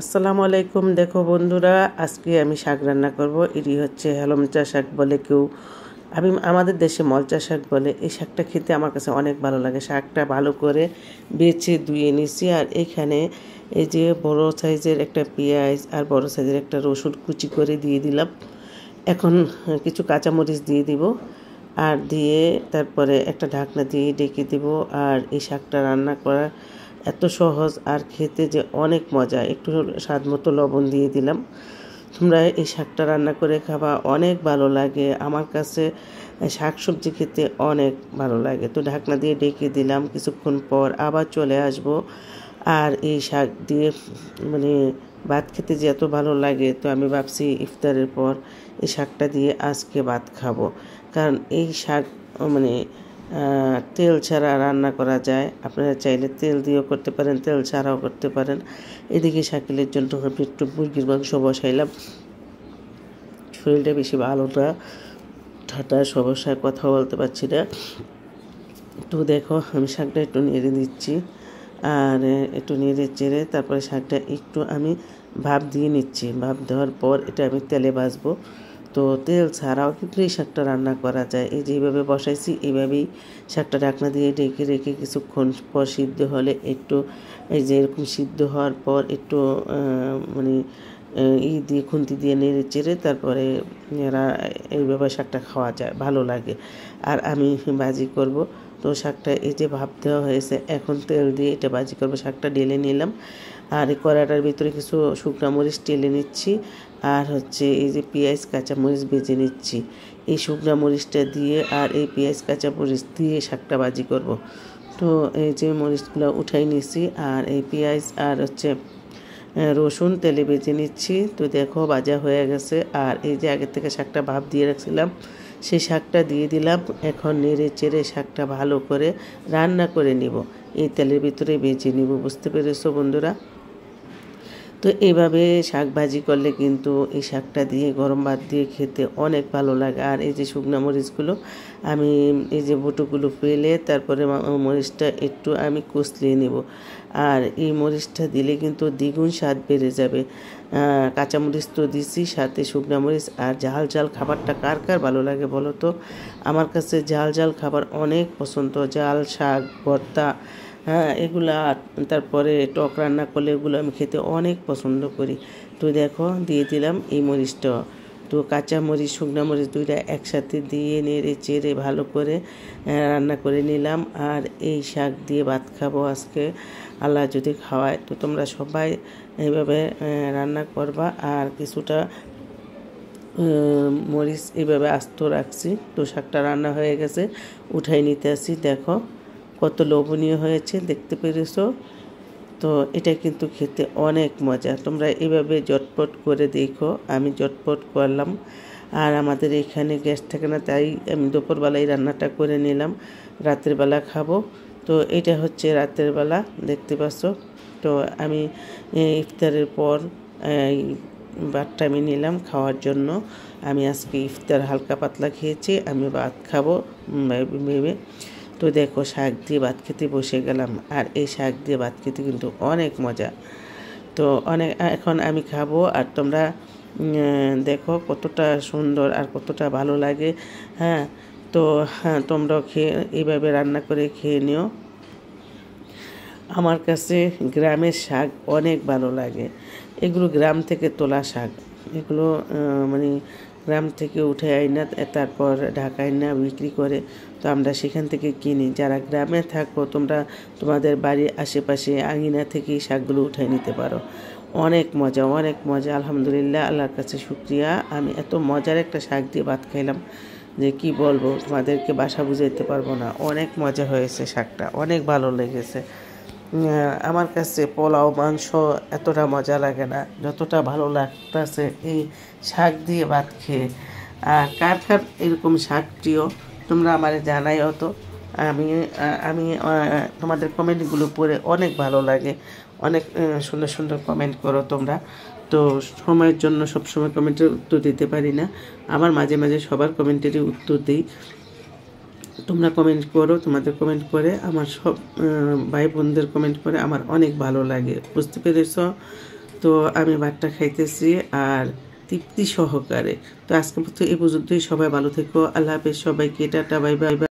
আসসালামু আলাইকুম দেখো বন্ধুরা আজকে আমি শাক রান্না করব এটি হচ্ছে হেলমচা শাক বলে কেউ আমি আমাদের দেশে মলচা শাক বলে এই শাকটা খেতে আমার কাছে অনেক ভালো লাগে শাকটা ভালো করে বেছে ধুয়ে নিছি আর এখানে এই যে বড় সাইজের একটা পেঁয়াজ আর বড় সাইজের একটা রসুন কুচি করে দিয়ে দিলাম এখন কিছু কাঁচামরিচ দিয়ে দিব আর দিয়ে তারপরে একটা ঢাকনা দিয়ে ডেকে দেব আর এই শাকটা রান্না করা এত সহজ আর খেতে যে অনেক মজা একটু স্বাদ মতো লবণ দিয়ে দিলাম তোমরা এই শাকটা রান্না করে খাওয়া অনেক ভালো লাগে আমার কাছে শাক সবজি খেতে অনেক ভালো লাগে তো ঢাকনা দিয়ে ডেকে দিলাম কিছুক্ষণ পর আবার চলে আসব আর এই শাক দিয়ে মানে ভাত খেতে যে এত ভালো লাগে তো আমি ভাবছি ইফতারের পর এই শাকটা দিয়ে আজকে ভাত খাবো কারণ এই শাক মানে তেল ছাড়া রান্না করা যায় আপনারা চাইলে তেল দিয়েও করতে পারেন তেল ছাড়াও করতে পারেন এদিকে শাকিলের জন্য একটু মুরগির মাংস বসাইলাম শরীরটা বেশি ভালো না ঠাটা সমস্যায় কথা বলতে পারছি না একটু দেখো আমি শাকটা একটু নেড়ে দিচ্ছি আর একটু নেড়ে চেড়ে তারপরে শাকটা একটু আমি ভাপ দিয়ে নিচ্ছি ভাপ দেওয়ার পর এটা আমি তেলে বাজবো তো তেল ছাড়াও কিন্তু এই শাকটা রান্না করা যায় এই যেভাবে বসাইছি এইভাবেই শাকটা ঢাকনা দিয়ে ডেকে রেখে কিছুক্ষণ পর সিদ্ধ হলে একটু এই যে এরকম সিদ্ধ হওয়ার পর একটু মানে ই দিয়ে খুন্তি দিয়ে নেড়ে চেড়ে তারপরে এরা এইভাবে শাকটা খাওয়া যায় ভালো লাগে আর আমি বাজি করব তো শাকটা এই যে ভাপ দেওয়া হয়েছে এখন তেল দিয়ে এটা বাজি করবো শাকটা ডেলে নিলাম আর এই কড়াটার ভিতরে কিছু শুকনো মরিচ টেলে নিচ্ছি আর হচ্ছে এই যে পেঁয়াজ মরিচ বেজে নিচ্ছি এই শুকনো মরিচটা দিয়ে আর এই পেঁয়াজ মরিচ দিয়ে শাকটা বাজি করব তো এই যে মরিচগুলো উঠাই নিছি আর এই পেঁয়াজ আর হচ্ছে রসুন তেলে ভেজে নিচ্ছি তো দেখো ভাজা হয়ে গেছে আর এই যে আগের থেকে শাকটা ভাপ দিয়ে রাখছিলাম সেই শাকটা দিয়ে দিলাম এখন নেড়ে চেড়ে শাকটা ভালো করে রান্না করে নিব এই তেলের ভিতরে ভেজে নিব বুঝতে পেরেছো বন্ধুরা তো এইভাবে শাক ভাজি করলে কিন্তু এই শাকটা দিয়ে গরম ভাত দিয়ে খেতে অনেক ভালো লাগে আর এই যে শুকনো মরিচগুলো আমি এই যে বুটোগুলো ফেলে তারপরে মরিচটা একটু আমি কুচলিয়ে নেব আর এই মরিচটা দিলে কিন্তু দ্বিগুণ স্বাদ বেড়ে যাবে কাঁচামরিচ তো দিছি সাথে শুকনা মরিচ আর ঝাল ঝাল খাবারটা কার কার ভালো লাগে বলো তো আমার কাছে ঝাল ঝাল খাবার অনেক পছন্দ ঝাল শাক ভর্তা হ্যাঁ এগুলা তারপরে টক রান্না করলে এগুলো আমি খেতে অনেক পছন্দ করি তো দেখো দিয়ে দিলাম এই মরিচটা তো কাঁচা মরিচ শুকনো মরিচ দুইটা একসাথে দিয়ে নেড়ে চেড়ে ভালো করে রান্না করে নিলাম আর এই শাক দিয়ে ভাত খাবো আজকে আল্লাহ যদি খাওয়ায় তো তোমরা সবাই এইভাবে রান্না করবা আর কিছুটা মরিচ এইভাবে আস্ত রাখছি তো শাকটা রান্না হয়ে গেছে উঠাই নিতে আসি দেখো কত লোভনীয় হয়েছে দেখতে পেরেছ তো এটা কিন্তু খেতে অনেক মজা তোমরা এভাবে জটপট করে দেখো আমি জটপট করলাম আর আমাদের এখানে গ্যাস থাকে না তাই আমি দুপুরবেলায় রান্নাটা করে নিলাম রাতের বেলা খাবো তো এটা হচ্ছে রাতের বেলা দেখতে পাচ্ছ তো আমি ইফতারের পর এই ভাতটা আমি নিলাম খাওয়ার জন্য আমি আজকে ইফতার হালকা পাতলা খেয়েছি আমি ভাত খাবো ভেবে তো দেখো শাক দিয়ে ভাত খেতে বসে গেলাম আর এই শাক দিয়ে ভাত খেতে কিন্তু অনেক মজা তো অনেক এখন আমি খাবো আর তোমরা দেখো কতটা সুন্দর আর কতটা ভালো লাগে হ্যাঁ তো হ্যাঁ তোমরাও খেয়ে এইভাবে রান্না করে খেয়ে নিও আমার কাছে গ্রামের শাক অনেক ভালো লাগে এগুলো গ্রাম থেকে তোলা শাক এগুলো মানে গ্রাম থেকে উঠে না তারপর ঢাকায় না বিক্রি করে তো আমরা সেখান থেকে কিনি যারা গ্রামে থাকো তোমরা তোমাদের বাড়ির আশেপাশে আঙিনা থেকেই শাকগুলো উঠাই নিতে পারো অনেক মজা অনেক মজা আলহামদুলিল্লাহ আল্লাহর কাছে শুক্রিয়া আমি এত মজার একটা শাক দিয়ে ভাত খাইলাম যে কি বলবো তোমাদেরকে বাসা বুঝাইতে পারবো না অনেক মজা হয়েছে শাকটা অনেক ভালো লেগেছে আমার কাছে পোলাও মাংস এতটা মজা লাগে না যতটা ভালো লাগতেছে এই শাক দিয়ে ভাত খেয়ে আর কার কার এরকম শাক প্রিয় তোমরা আমার জানাই তো আমি আমি তোমাদের কমেন্টগুলো পড়ে অনেক ভালো লাগে অনেক সুন্দর সুন্দর কমেন্ট করো তোমরা তো সময়ের জন্য সবসময় কমেন্টের উত্তর দিতে পারি না আমার মাঝে মাঝে সবার কমেন্টেরই উত্তর দিই তোমরা কমেন্ট করো তোমাদের কমেন্ট করে আমার সব ভাই বোনদের কমেন্ট করে আমার অনেক ভালো লাগে বুঝতে পেরেছ তো আমি ভাতটা খাইতেছি আর তৃপ্তি সহকারে তো আজকে মতো এই পর্যন্তই সবাই ভালো থেকো আল্লাহ হাফেজ সবাইকে টাটা বাই বাই